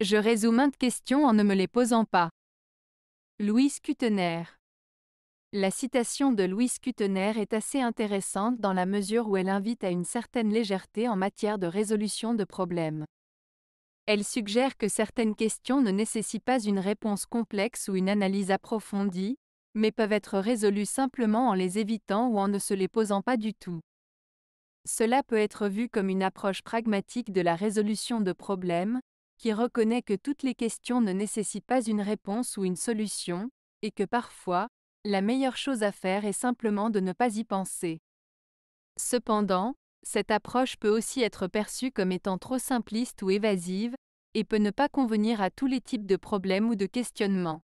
Je résous maintes questions en ne me les posant pas. Louise Kutener La citation de Louise Kutener est assez intéressante dans la mesure où elle invite à une certaine légèreté en matière de résolution de problèmes. Elle suggère que certaines questions ne nécessitent pas une réponse complexe ou une analyse approfondie, mais peuvent être résolues simplement en les évitant ou en ne se les posant pas du tout. Cela peut être vu comme une approche pragmatique de la résolution de problèmes, qui reconnaît que toutes les questions ne nécessitent pas une réponse ou une solution, et que parfois, la meilleure chose à faire est simplement de ne pas y penser. Cependant, cette approche peut aussi être perçue comme étant trop simpliste ou évasive, et peut ne pas convenir à tous les types de problèmes ou de questionnements.